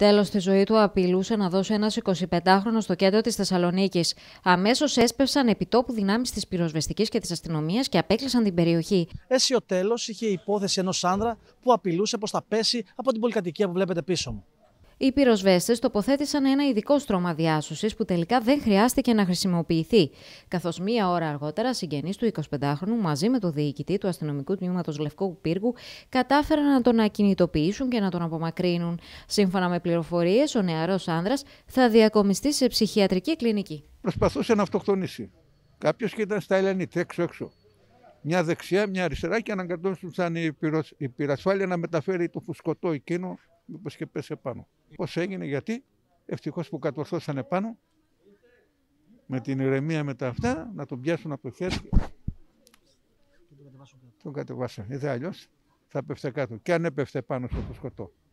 Τέλο, τη ζωή του απειλούσε να δώσει ένας 25χρονο στο κέντρο της Θεσσαλονίκης. Αμέσως έσπευσαν επιτόπου δυνάμεις της πυροσβεστικής και της αστυνομίας και απέκλεισαν την περιοχή. Έτσι, ο τέλος είχε υπόθεση ενός άνδρα που απειλούσε πως θα πέσει από την πολυκατοικία που βλέπετε πίσω μου. Οι πυροσβέστες τοποθέτησαν ένα ειδικό στρώμα διάσωσης που τελικά δεν χρειάστηκε να χρησιμοποιηθεί. Καθώς μία ώρα αργότερα, συγγενείς του 25χρονου μαζί με το διοικητή του αστυνομικού τμήματος Λευκού Πύργου κατάφεραν να τον ακινητοποιήσουν και να τον απομακρύνουν. Σύμφωνα με πληροφορίες, ο νεαρός άνδρας θα διακομιστεί σε ψυχιατρική κλινική. Προσπαθούσε να αυτοκτονήσει. Κάποιος και ήταν στα Ελληνικά, έξω έξω. Μια δεξιά, μια αριστερά και αναγκατόντουσαν η πυρασφάλεια να μεταφέρει το φουσκωτό εκείνο μήπως και πέσει πάνω. Πώς έγινε, γιατί, ευτυχώς που κατορθώσαν πάνω με την ηρεμία με τα αυτά, να τον πιάσουν από το χέρι τον κατεβάσαν. Τον θα πέφτε κάτω. Και αν έπεφτε πάνω στο σκοτώ.